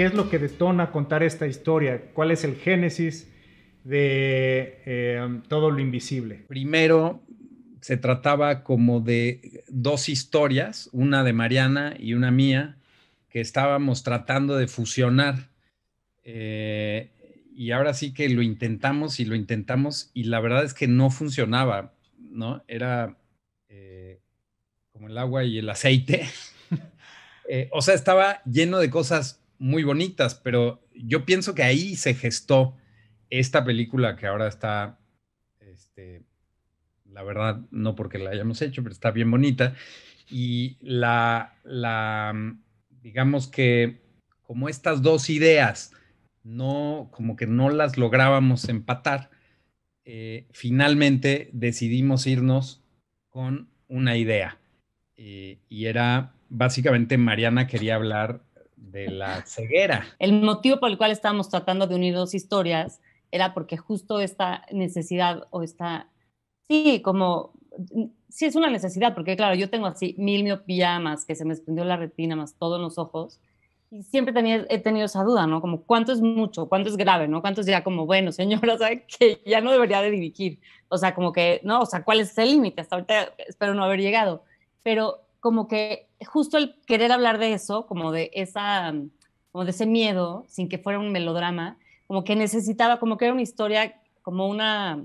¿Qué es lo que detona contar esta historia? ¿Cuál es el génesis de eh, todo lo invisible? Primero, se trataba como de dos historias, una de Mariana y una mía, que estábamos tratando de fusionar. Eh, y ahora sí que lo intentamos y lo intentamos y la verdad es que no funcionaba, ¿no? Era eh, como el agua y el aceite. o sea, estaba lleno de cosas muy bonitas, pero yo pienso que ahí se gestó esta película que ahora está, este, la verdad, no porque la hayamos hecho, pero está bien bonita. Y la, la digamos que como estas dos ideas, no, como que no las lográbamos empatar, eh, finalmente decidimos irnos con una idea. Eh, y era, básicamente, Mariana quería hablar de la ceguera. El motivo por el cual estábamos tratando de unir dos historias era porque justo esta necesidad o esta, sí, como, sí es una necesidad, porque claro, yo tengo así mil miopías más que se me desprendió la retina más todos los ojos. Y siempre tenía, he tenido esa duda, ¿no? Como cuánto es mucho, cuánto es grave, ¿no? Cuánto es ya como, bueno, señora, ¿sabe que ya no debería de dirigir? O sea, como que, no, o sea, ¿cuál es el límite? Hasta ahorita espero no haber llegado. Pero como que justo el querer hablar de eso, como de, esa, como de ese miedo, sin que fuera un melodrama, como que necesitaba, como que era una historia, como una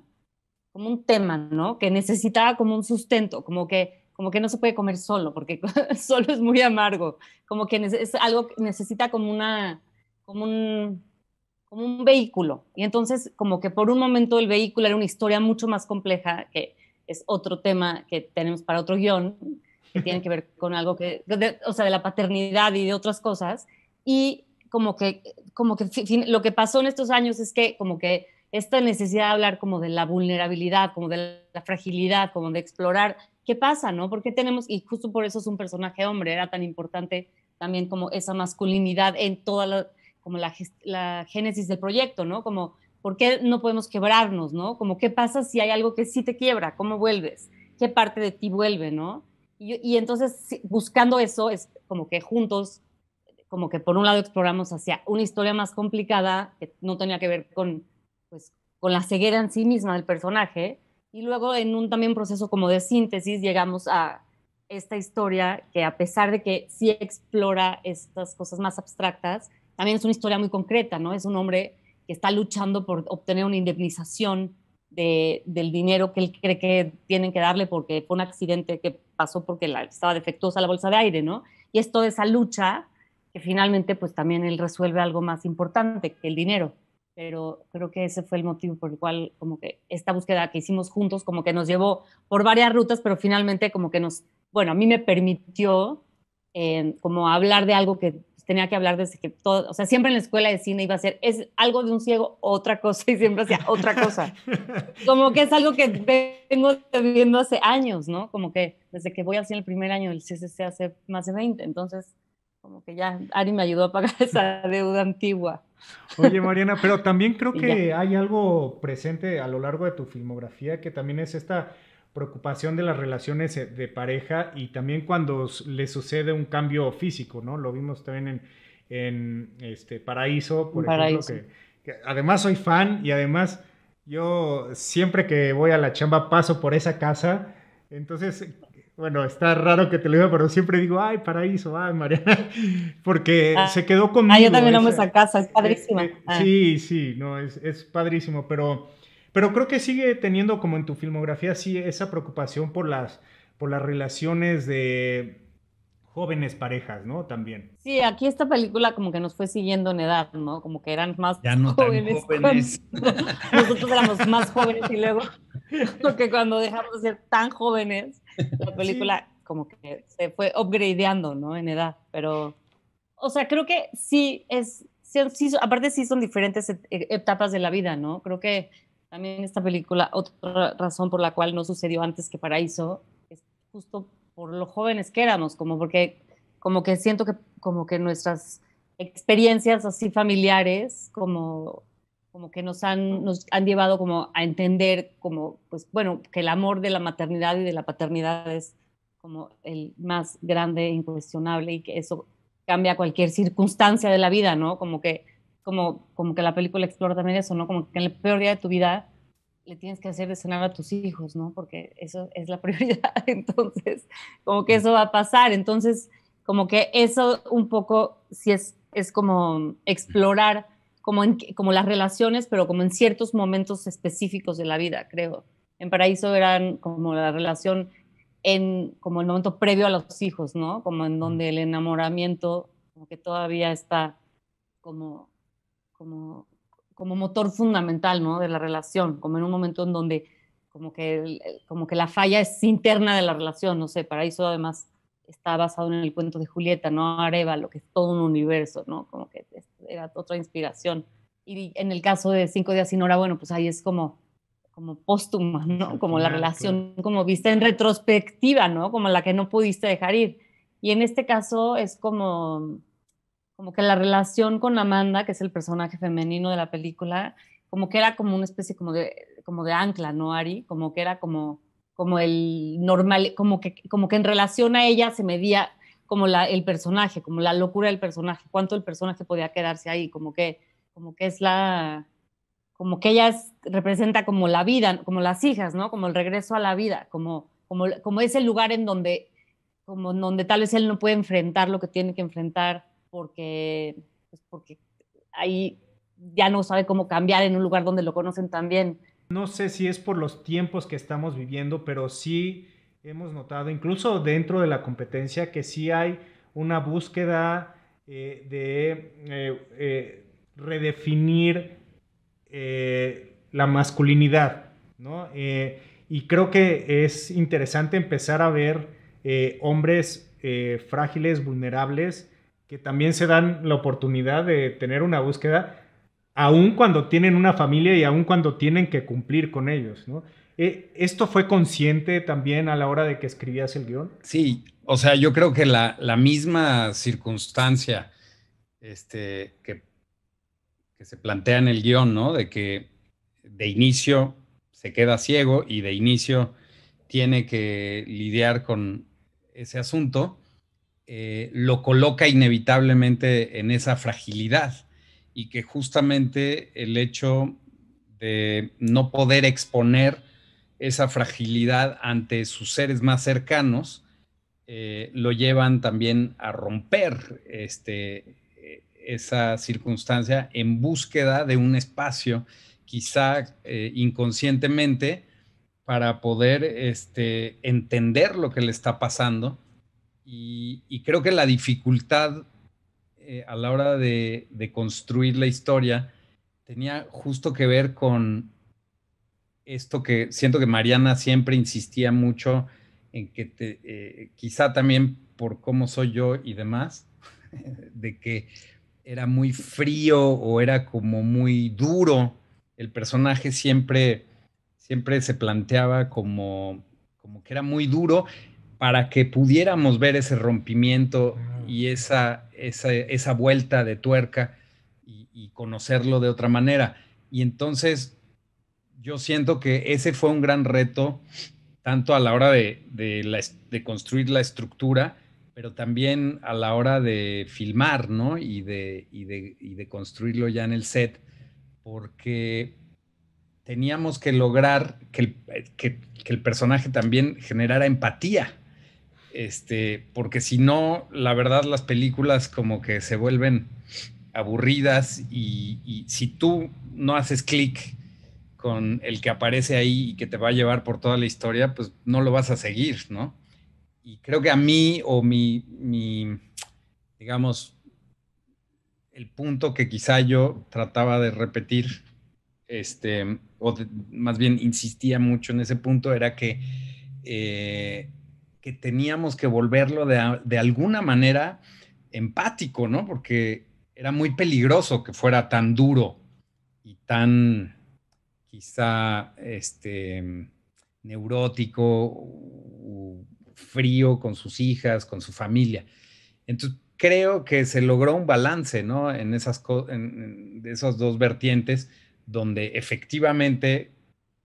como un tema, ¿no? Que necesitaba como un sustento, como que, como que no se puede comer solo, porque solo es muy amargo, como que es algo que necesita como una, como un, como un vehículo. Y entonces, como que por un momento el vehículo era una historia mucho más compleja, que es otro tema que tenemos para otro guión, que tienen que ver con algo que, o sea, de la paternidad y de otras cosas. Y como que, como que lo que pasó en estos años es que como que esta necesidad de hablar como de la vulnerabilidad, como de la fragilidad, como de explorar qué pasa, ¿no? Porque tenemos, y justo por eso es un personaje hombre, era tan importante también como esa masculinidad en toda como la, la génesis del proyecto, ¿no? Como, ¿por qué no podemos quebrarnos, ¿no? Como, ¿qué pasa si hay algo que sí te quiebra? ¿Cómo vuelves? ¿Qué parte de ti vuelve, ¿no? Y, entonces, buscando eso, es como que juntos, como que por un lado exploramos hacia una historia más complicada, que no tenía que ver con, pues, con la ceguera en sí misma del personaje, y luego en un también proceso como de síntesis llegamos a esta historia que a pesar de que sí explora estas cosas más abstractas, también es una historia muy concreta, ¿no? Es un hombre que está luchando por obtener una indemnización de, del dinero que él cree que tienen que darle porque fue un accidente que pasó porque la, estaba defectuosa la bolsa de aire, ¿no? Y es toda esa lucha que finalmente pues también él resuelve algo más importante que el dinero. Pero creo que ese fue el motivo por el cual como que esta búsqueda que hicimos juntos como que nos llevó por varias rutas, pero finalmente como que nos, bueno, a mí me permitió eh, como hablar de algo que tenía que hablar desde que todo, o sea, siempre en la escuela de cine iba a ser, es algo de un ciego, otra cosa, y siempre hacía otra cosa. Como que es algo que vengo viviendo hace años, ¿no? Como que desde que voy hacer el primer año del CCC hace más de 20, entonces como que ya Ari me ayudó a pagar esa deuda antigua. Oye, Mariana, pero también creo que hay algo presente a lo largo de tu filmografía que también es esta preocupación de las relaciones eh, de pareja y también cuando le sucede un cambio físico, ¿no? Lo vimos también en, en este Paraíso, por ejemplo, que, además soy fan y además yo siempre que voy a la chamba paso por esa casa, entonces bueno, está raro que te lo diga, pero siempre digo, ay, paraíso, ay, Mariana, porque ah. se quedó conmigo. Ah, yo también amo esa, casa, es padrísima. Eh, eh, ah. Sí, sí, no, es, es, padrísimo, pero pero creo que sigue teniendo como en tu filmografía sí esa preocupación por las, por las relaciones de jóvenes parejas, ¿no? También. Sí, aquí esta película como que nos fue siguiendo en edad, ¿no? Como que eran más ya no jóvenes. Nosotros éramos más jóvenes y luego, porque cuando dejamos de ser tan jóvenes, la película como que se fue upgradeando, ¿no? En edad, pero, o sea, creo que sí es, sí, sí, aparte sí son diferentes etapas de la vida, ¿no? Creo que también esta película, otra razón por la cual no sucedió antes que Paraíso, es justo por lo jóvenes que éramos, como porque como que siento que como que nuestras experiencias así familiares como como que nos han nos han llevado como a entender como pues bueno, que el amor de la maternidad y de la paternidad es como el más grande, incuestionable y que eso cambia cualquier circunstancia de la vida, ¿no? Como que como, como que la película explora también eso, ¿no? Como que en el peor día de tu vida le tienes que hacer de cenar a tus hijos, ¿no? Porque eso es la prioridad, entonces, como que eso va a pasar, entonces, como que eso un poco, si es, es como explorar como, en, como las relaciones, pero como en ciertos momentos específicos de la vida, creo. En Paraíso eran como la relación en como el momento previo a los hijos, ¿no? Como en donde el enamoramiento como que todavía está como como, como motor fundamental ¿no? de la relación, como en un momento en donde como que, como que la falla es interna de la relación, no sé, Paraíso además está basado en el cuento de Julieta, ¿no? Areva, lo que es todo un universo, ¿no? Como que era otra inspiración. Y en el caso de Cinco días sin hora, bueno, pues ahí es como, como póstuma, ¿no? Como la relación, como vista en retrospectiva, ¿no? Como la que no pudiste dejar ir. Y en este caso es como, como que la relación con Amanda, que es el personaje femenino de la película, como que era como una especie como de, como de ancla, ¿no, Ari? Como que era como, como el normal, como que, como que en relación a ella se medía como la, el personaje, como la locura del personaje, cuánto el personaje podía quedarse ahí, como que, como que es la, como que ella representa como la vida, como las hijas, ¿no? Como el regreso a la vida, como, como, como ese lugar en donde, como en donde tal vez él no puede enfrentar lo que tiene que enfrentar porque, pues, porque ahí ya no sabe cómo cambiar en un lugar donde lo conocen tan bien. No sé si es por los tiempos que estamos viviendo, pero sí hemos notado, incluso dentro de la competencia, que sí hay una búsqueda eh, de eh, eh, redefinir la masculinidad, y creo que es interesante empezar a ver hombres frágiles, vulnerables, que también se dan la oportunidad de tener una búsqueda, aun cuando tienen una familia y aun cuando tienen que cumplir con ellos, ¿no? Eh, ¿Esto fue consciente también a la hora de que escribías el guión? Sí, o sea, yo creo que la, misma circunstancia este, que, que, se plantea en el guión, ¿no? De que de inicio se queda ciego y de inicio tiene que lidiar con ese asunto, eh, lo coloca inevitablemente en esa fragilidad y que justamente el hecho de no poder exponer esa fragilidad ante sus seres más cercanos eh, lo llevan también a romper este, eh, esa circunstancia en búsqueda de un espacio, quizá inconscientemente, para poder este, entender lo que le está pasando y, creo que la dificultad eh, a la hora de, construir la historia tenía justo que ver con esto que siento que Mariana siempre insistía mucho en que eh, quizá también por cómo soy yo y demás, de que era muy frío o era como muy duro. El personaje siempre, siempre se planteaba como, como que era muy duro para que pudiéramos ver ese rompimiento y esa, vuelta de tuerca y, conocerlo de otra manera. Y entonces yo siento que ese fue un gran reto, tanto a la hora de, construir la estructura, pero también a la hora de filmar, Y de, construirlo ya en el set, porque teníamos que lograr que que el, personaje también generara empatía este, porque si no, la verdad las películas como que se vuelven aburridas y, si tú no haces clic con el que aparece ahí y que te va a llevar por toda la historia, pues no lo vas a seguir, ¿no? Y creo que a mí o mi, digamos, el punto que quizá yo trataba de repetir, este, o más bien insistía mucho en ese punto, era que eh, que teníamos que volverlo de, alguna manera empático, ¿no? Porque era muy peligroso que fuera tan duro y tan quizá este neurótico, frío con sus hijas, con su familia. Entonces, creo que se logró un balance, ¿no? En esas, en esas dos vertientes, donde efectivamente,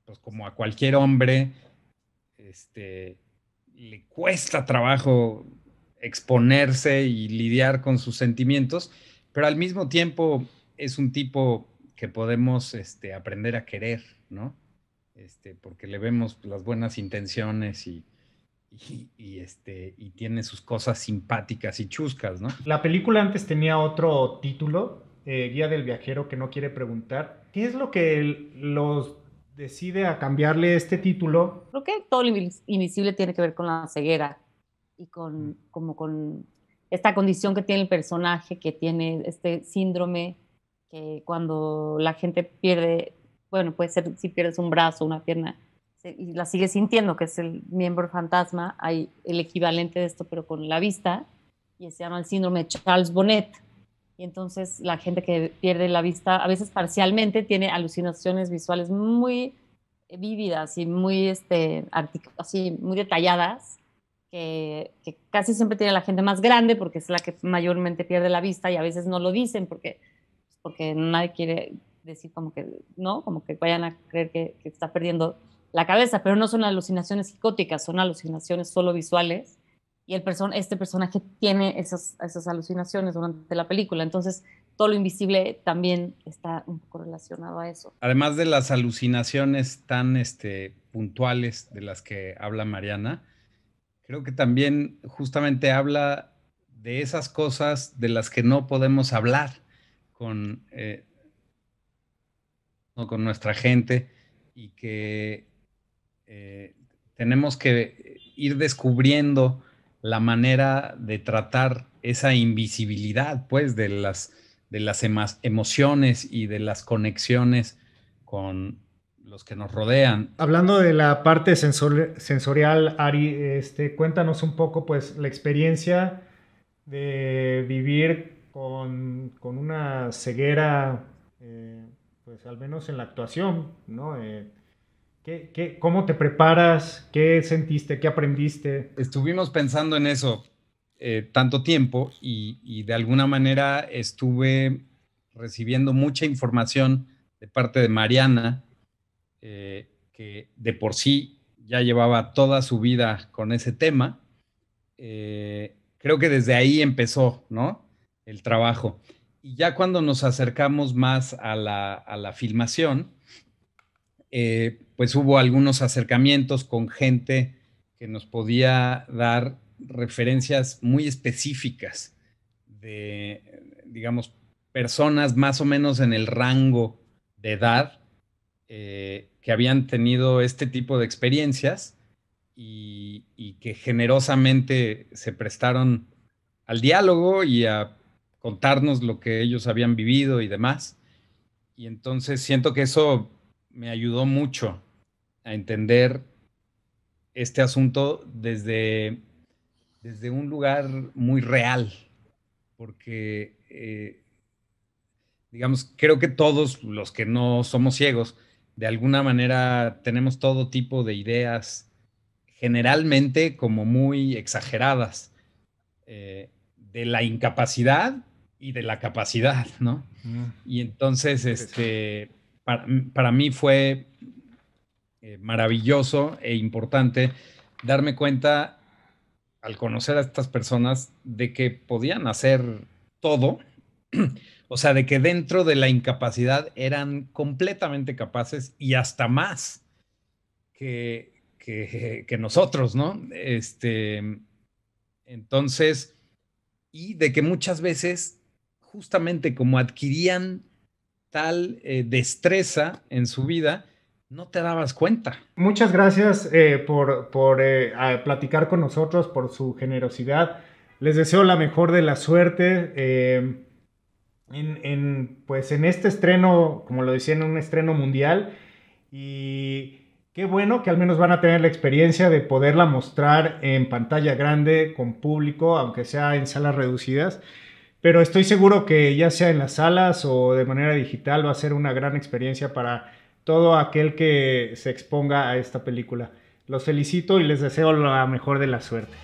pues como a cualquier hombre, este, le cuesta trabajo exponerse y lidiar con sus sentimientos, pero al mismo tiempo es un tipo que podemos este, aprender a querer, ¿no? Este, porque le vemos las buenas intenciones y, este, y tiene sus cosas simpáticas y chuscas, ¿no? La película antes tenía otro título, eh, Guía del Viajero que no quiere preguntar. ¿Qué es lo que los decide a cambiarle este título. Creo que todo lo invisible tiene que ver con la ceguera y con, mm. como con esta condición que tiene el personaje, que tiene este síndrome, que cuando la gente pierde, bueno, puede ser si pierdes un brazo, una pierna, y la sigue sintiendo, que es el miembro fantasma, hay el equivalente de esto, pero con la vista, y se llama el síndrome Charles Bonnet, y entonces la gente que pierde la vista, a veces parcialmente, tiene alucinaciones visuales muy eh, vívidas y muy, este, así, muy detalladas, que, casi siempre tiene la gente más grande porque es la que mayormente pierde la vista y a veces no lo dicen porque, pues, porque nadie quiere decir como que, ¿no? Como que vayan a creer que está perdiendo la cabeza, pero no son alucinaciones psicóticas, son alucinaciones solo visuales y este personaje tiene esas, alucinaciones durante la película. Entonces, todo lo invisible también está un poco relacionado a eso. Además de las alucinaciones tan este, puntuales de las que habla Mariana, creo que también justamente habla de esas cosas de las que no podemos hablar con, eh, con nuestra gente y que eh, tenemos que ir descubriendo la manera de tratar esa invisibilidad, pues, de las, de las emociones y de las conexiones con los que nos rodean. Hablando de la parte sensorial, Ari, este, cuéntanos un poco, pues, la experiencia de vivir con, con una ceguera, eh, pues, al menos en la actuación, ¿no? Eh, cómo te preparas? ¿Qué sentiste? ¿Qué aprendiste? Estuvimos pensando en eso eh, tanto tiempo y, de alguna manera estuve recibiendo mucha información de parte de Mariana, eh, que de por sí ya llevaba toda su vida con ese tema. Eh, creo que desde ahí empezó, ¿no? El trabajo. Y ya cuando nos acercamos más a la, a la filmación, eh, pues hubo algunos acercamientos con gente que nos podía dar referencias muy específicas de, digamos, personas más o menos en el rango de edad eh, que habían tenido este tipo de experiencias y, y que generosamente se prestaron al diálogo y a contarnos lo que ellos habían vivido y demás. Y entonces siento que eso me ayudó mucho a entender este asunto desde, desde un lugar muy real, porque, eh, digamos, creo que todos los que no somos ciegos, de alguna manera tenemos todo tipo de ideas, generalmente como muy exageradas, eh, de la incapacidad y de la capacidad, ¿no? Y entonces, este para, mí fue eh, maravilloso e importante darme cuenta al conocer a estas personas de que podían hacer todo, o sea, de que dentro de la incapacidad eran completamente capaces y hasta más que, que nosotros, ¿no? Este, entonces, y de que muchas veces, justamente como adquirían tal eh, destreza en su vida, no te dabas cuenta. Muchas gracias eh, por, eh, platicar con nosotros, por su generosidad. Les deseo la mejor de la suerte. en, pues en este estreno, como lo decía, en un estreno mundial. Y qué bueno que al menos van a tener la experiencia de poderla mostrar en pantalla grande, con público, aunque sea en salas reducidas. Pero estoy seguro que ya sea en las salas o de manera digital va a ser una gran experiencia para todo aquel que se exponga a esta película. Los felicito y les deseo la mejor de la suerte.